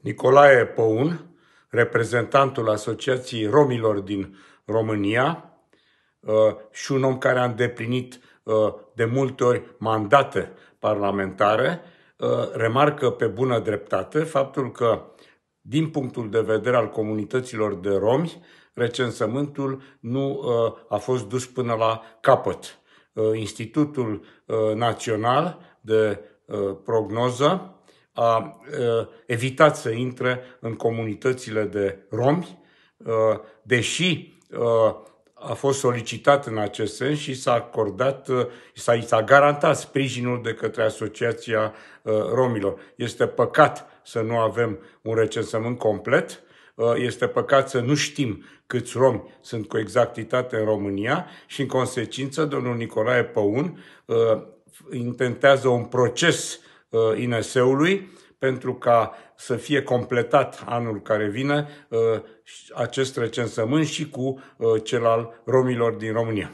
Nicolae Păun, reprezentantul Asociației Romilor din România uh, și un om care a îndeplinit uh, de multe ori mandate parlamentare, uh, remarcă pe bună dreptate faptul că, din punctul de vedere al comunităților de romi, recensământul nu a fost dus până la capăt. Institutul Național de Prognoză a evitat să intre în comunitățile de romi, deși a fost solicitat în acest sens și s-a acordat, s-a, s-a garantat sprijinul de către Asociația Romilor. Este păcat să nu avem un recensământ complet, este păcat să nu știm câți romi sunt cu exactitate în România și, în consecință, domnul Nicolae Păun intentează un proces Uh, INS-ului pentru ca să fie completat anul care vine uh, acest recensământ și cu uh, cel al romilor din România.